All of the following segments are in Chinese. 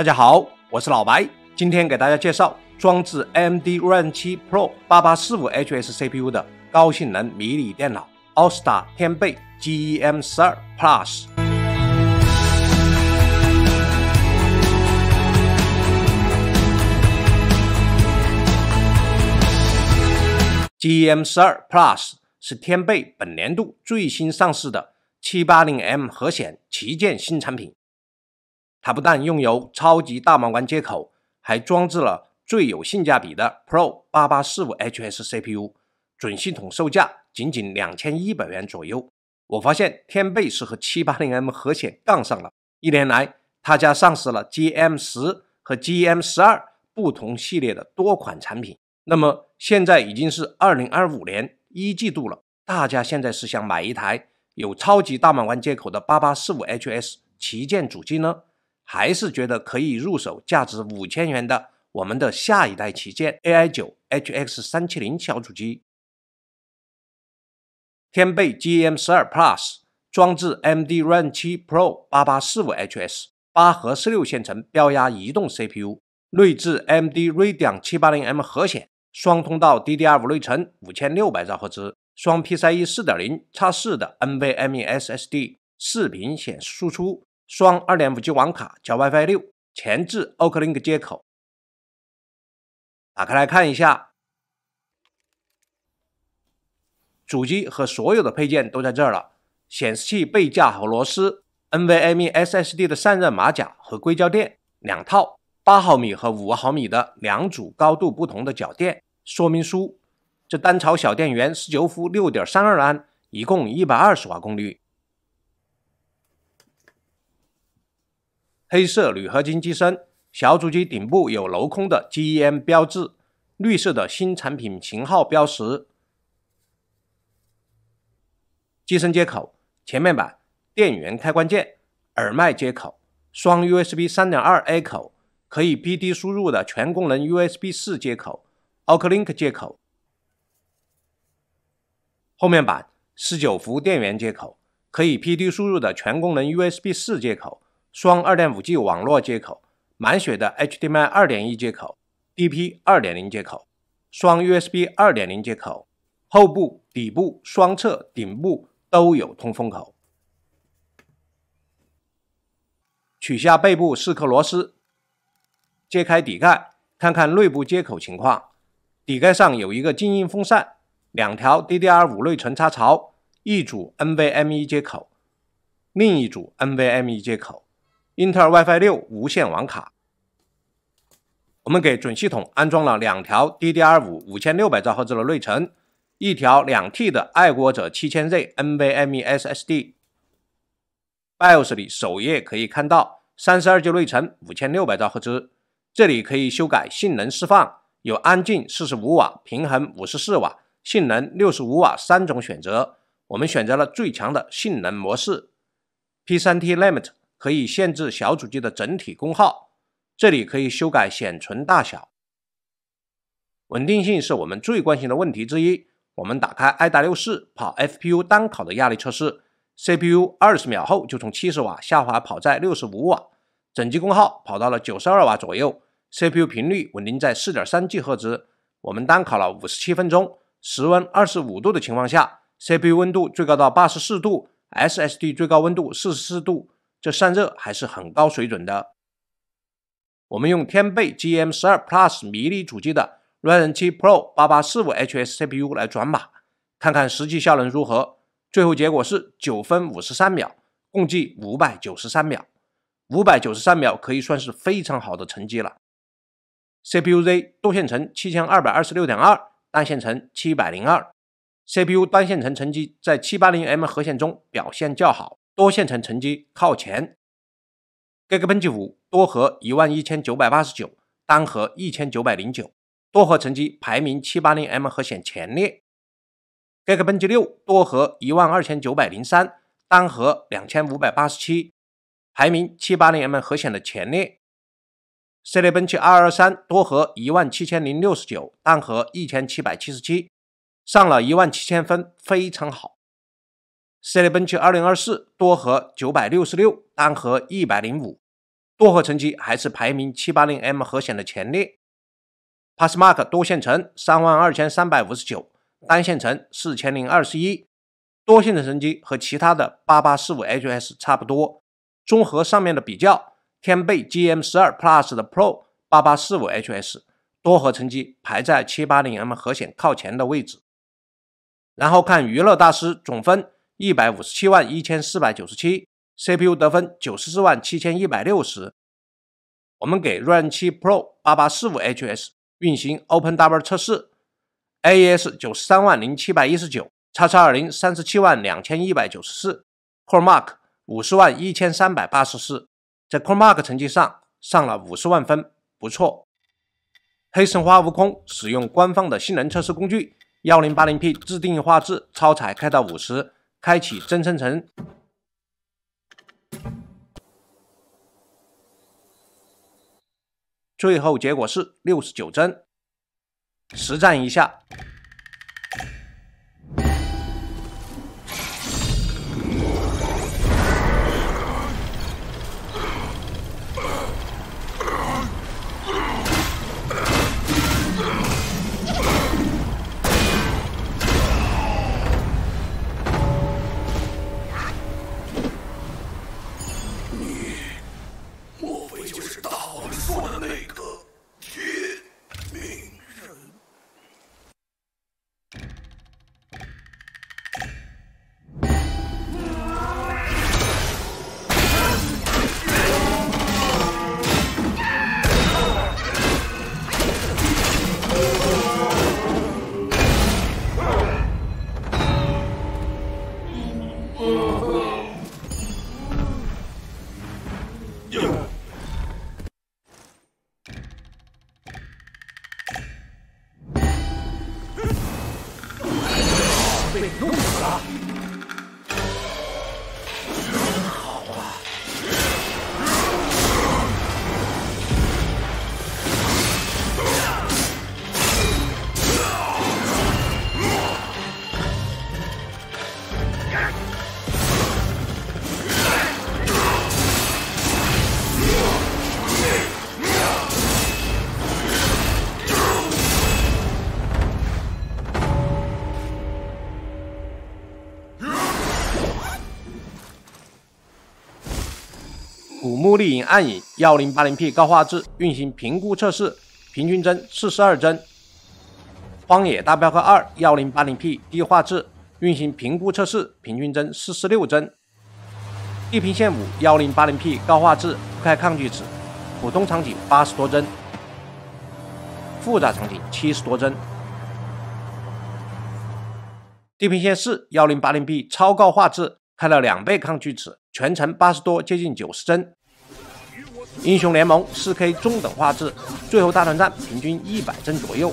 大家好，我是老白，今天给大家介绍装置 AMD Ryzen 7 Pro 8845HS CPU 的高性能迷你电脑—— s 斯 a 天贝 GEM 十二 Plus。GEM 十二 Plus 是天贝本年度最新上市的七八零 M 核显旗舰新产品。它不但拥有超级大满贯接口，还装置了最有性价比的 Pro 8845 HS CPU，准系统售价仅仅两千一百元左右。我发现天贝是和七八零 M 核显杠上了一年来，他家上市了 GM 十和 GM 十二不同系列的多款产品。那么现在已经是二零二五年一季度了，大家现在是想买一台有超级大满贯接口的八八四五 HS 旗舰主机呢？还是觉得可以入手价值五千元的我们的下一代旗舰 AI 九 HX 三七零小主机，天贝 GM 十二 Plus，装置 MD Run 七 Pro 八八四五 HS 八核十六线程标压移动 CPU，内置 MD Radeon 七八零 M 核显，双通道 DDR 五内存，五千六百兆赫兹，双 PCIe 四点零 X 四的 NVMe SSD，视频显示输出。双二点五 G 网卡，加 WiFi 六，前置 OcLink 接口。打开来看一下，主机和所有的配件都在这儿了。显示器背架和螺丝，NVMe SSD 的散热马甲和硅胶垫两套，八毫米和五毫米的两组高度不同的脚垫，说明书。这单槽小电源十九伏六点三二安，一共一百二十瓦功率。黑色铝合金机身，小主机顶部有镂空的 G E M 标志，绿色的新产品型号标识。机身接口：前面板电源开关键、耳麦接口、双 U S B 三点二 A 口，可以 P D 输入的全功能 U S B 四接口、O C Link 接口。后面板十九伏电源接口，可以 P D 输入的全功能 U S B 四接口。双二点五 G 网络接口，满血的 HDMI 二点一接口，DP 二点零接口，双 USB 二点零接口，后部、底部、双侧、顶部都有通风口。取下背部四颗螺丝，揭开底盖，看看内部接口情况。底盖上有一个静音风扇，两条 DDR 五内存插槽，一组 NVMe 接口，另一组 NVMe 接口。英特尔 WiFi 六无线网卡，我们给准系统安装了两条 DDR 五五千六百兆赫兹的内存，一条两 T 的爱国者七千 Z NVME SSD。BIOS 里首页可以看到三十二 G 内存，五千六百兆赫兹。这里可以修改性能释放，有安静四十五瓦、平衡五十四瓦、性能六十五瓦三种选择。我们选择了最强的性能模式 P 三 T Limit。可以限制小主机的整体功耗，这里可以修改显存大小。稳定性是我们最关心的问题之一。我们打开 i w 6 4跑 FPU 单考的压力测试，CPU 二十秒后就从七十瓦下滑跑在六十五瓦，整机功耗跑到了九十二瓦左右，CPU 频率稳定在四点三 G 赫兹。我们单考了五十七分钟，室温二十五度的情况下，CPU 温度最高到八十四度，SSD 最高温度四十四度。这散热还是很高水准的。我们用天贝 GM 十二 Plus 迷你主机的 Ryzen 7 Pro 八八四五 H S CPU 来转码，看看实际效能如何。最后结果是九分五十三秒，共计五百九十三秒。五百九十三秒可以算是非常好的成绩了。CPU Z 多线程七千二百二十六点二，单线程七百零二。CPU 单线程成绩在七八零 M 核显中表现较好。多线程成绩靠前 g 个 e k 五多核一万一千九百八十九，单核一千九百零九，多核成绩排名七八零 M 核显前列。g 个 e k 六多核一万二千九百零三，单核两千五百八十七，排名七八零 M 核显的前列。c 类 n e b e n R23 多核一万七千零六十九，单核一千七百七十七，上了一万七千分，非常好。Cinebench 二零二四多核九百六十六，单核一百零五，多核成绩还是排名七八零 M 核显的前列。PassMark 多线程三万二千三百五十九，单线程四千零二十一，多线程成绩和其他的八八四五 HS 差不多。综合上面的比较，天贝 GM 十二 Plus 的 Pro 八八四五 HS 多核成绩排在七八零 M 核显靠前的位置。然后看娱乐大师总分。一百五十七万一千四百九十七，CPU 得分九十四万七千一百六十。我们给 Run7 Pro 八八四五 HS 运行 OpenW 测试，AES 九十三万零七百一十九，叉叉二零三十七万两千一百九十四，CoreMark 五十万一千三百八十四，在 CoreMark 成绩上上了五十万分，不错。黑神话悟空使用官方的性能测试工具，幺零八零 P 自定义画质，超采开到五十。开启增生层，最后结果是六十九帧。实战一下。怒火了。暗影幺零八零 P 高画质运行评估测试，平均帧四十二帧。荒野大镖客二幺零八零 P 低画质运行评估测试，平均帧四十六帧。地平线五幺零八零 P 高画质不开抗锯齿，普通场景八十多帧，复杂场景七十多帧。地平线四幺零八零 P 超高画质开了两倍抗锯齿，全程八十多接近九十帧。英雄联盟 4K 中等画质，最后大团战平均一百帧左右。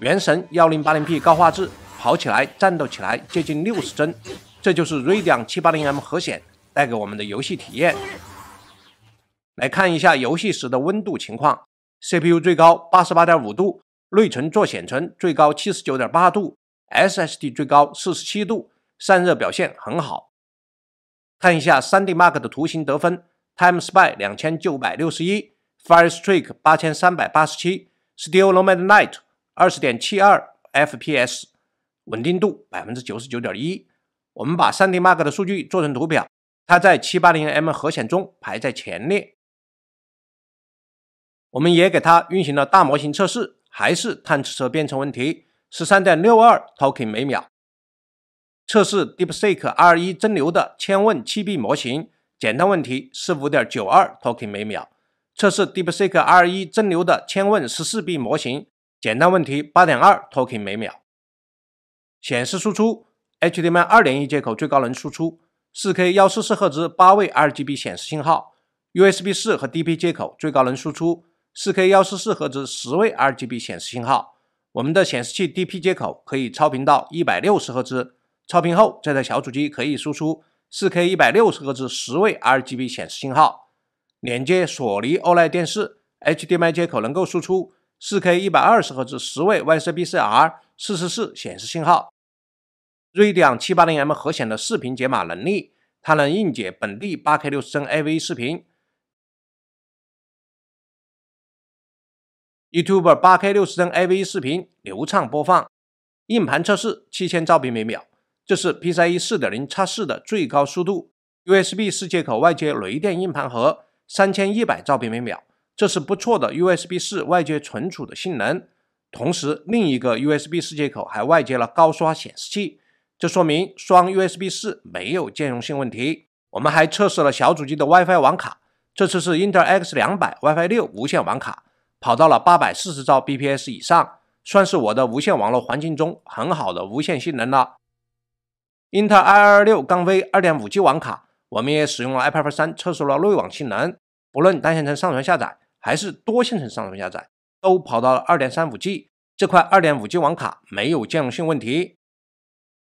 原神 1080P 高画质，跑起来、战斗起来接近六十帧，这就是 Radeon 780M 核显带给我们的游戏体验。来看一下游戏时的温度情况：CPU 最高88.5度，内存做显存最高79.8度，SSD 最高47度，散热表现很好。看一下三 D Mark 的图形得分，Time Spy 两千九百六十一，Fire Strike 八千三百八十七，Steel Nomad Night 二十点七二 FPS，稳定度百分之九十九点一。我们把三 D Mark 的数据做成图表，它在七八零 M 核显中排在前列。我们也给它运行了大模型测试，还是探测车编程问题，十三点六二 token 每秒。测试 DeepSeek R1 蒸馏的千问 7B 模型简单问题是5.92 t o k e n 每秒。测试 DeepSeek R1 蒸馏的千问 14B 模型简单问题8.2 t o k e n 每秒。显示输出：HDMI 2.1接口最高能输出 4K 144赫兹8位 RGB 显示信号；USB 4和 DP 接口最高能输出 4K 144赫兹10位 RGB 显示信号。我们的显示器 DP 接口可以超频到160赫兹。超频后，这台小主机可以输出 4K 160赫兹十位 RGB 显示信号，连接索尼 OLED 电视 HDMI 接口能够输出 4K 120赫兹十位 YCbCr 4 4四显示信号。锐迪安七八零 M 核显的视频解码能力，它能硬解本地 8K 六十帧 AV 视频，YouTube 八 K 六十帧 AV 视频流畅播放。硬盘测试七千兆每秒。这是 PCIe 四点零4四的最高速度，USB 四接口外接雷电硬盘盒三千一百兆 b 每秒，这是不错的 USB 四外接存储的性能。同时，另一个 USB 四接口还外接了高刷显示器，这说明双 USB 四没有兼容性问题。我们还测试了小主机的 WiFi 网卡，这次是 i n t e 2 X 两百 WiFi 六无线网卡，跑到了八百四十兆 bps 以上，算是我的无线网络环境中很好的无线性能了。英特尔 i 2 6杠 v 2.5G 网卡，我们也使用了 iPad 3三测试了内网性能，不论单线程上传下载还是多线程上传下载，都跑到了 2.35G。这块 2.5G 网卡没有兼容性问题。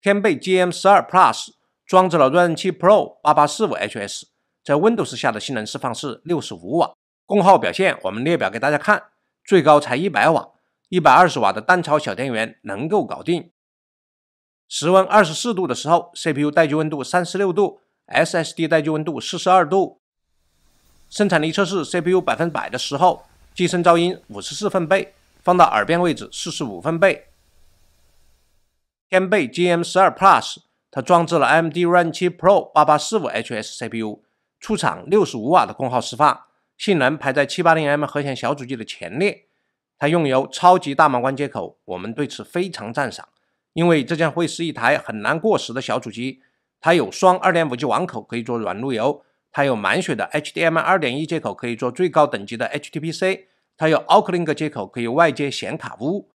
天贝 GM12 Plus 装置了 r e o n Pro 8845 HS，在 Windows 下的性能释放是65瓦，功耗表现我们列表给大家看，最高才100瓦，120瓦的单槽小电源能够搞定。室温二十四度的时候，CPU 待机温度三十六度，SSD 待机温度四十二度。生产力测试，CPU 百分百的时候，机身噪音五十四分贝，放到耳边位置四十五分贝。天贝 GM 十二 Plus 它装置了 AMD r u n 七 Pro 八八四五 HS CPU，出厂六十五瓦的功耗释放，性能排在七八零 M 核显小主机的前列。它用有超级大满贯接口，我们对此非常赞赏。因为这将会是一台很难过时的小主机，它有双二点五 G 网口可以做软路由，它有满血的 HDMI 二点一接口可以做最高等级的 HTPC，它有 a u d l i n k 接口可以外接显卡坞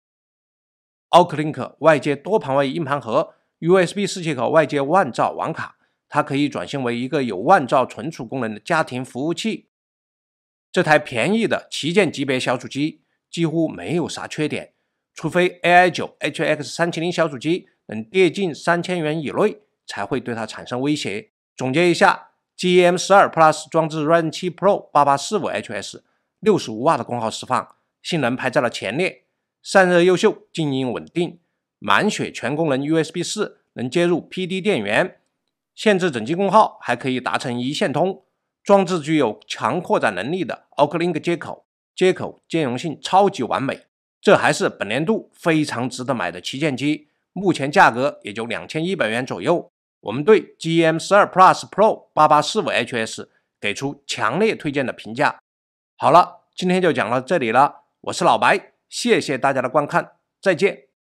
a u d l i n k 外接多盘位硬盘盒，USB 四接口外接万兆网卡，它可以转型为一个有万兆存储功能的家庭服务器。这台便宜的旗舰级别小主机几乎没有啥缺点。除非 AI 九 HX 三七零小主机能跌进三千元以内，才会对它产生威胁。总结一下，G M 十二 Plus 装置 R7 n Pro 八八四五 HS 六十五瓦的功耗释放，性能排在了前列，散热优秀，静音稳定，满血全功能 USB 四能接入 PD 电源，限制整机功耗，还可以达成一线通。装置具有强扩展能力的 OcLink 接口，接口兼容性超级完美。这还是本年度非常值得买的旗舰机，目前价格也就两千一百元左右。我们对 G M 十二 Plus Pro 八八四五 H S 给出强烈推荐的评价。好了，今天就讲到这里了。我是老白，谢谢大家的观看，再见。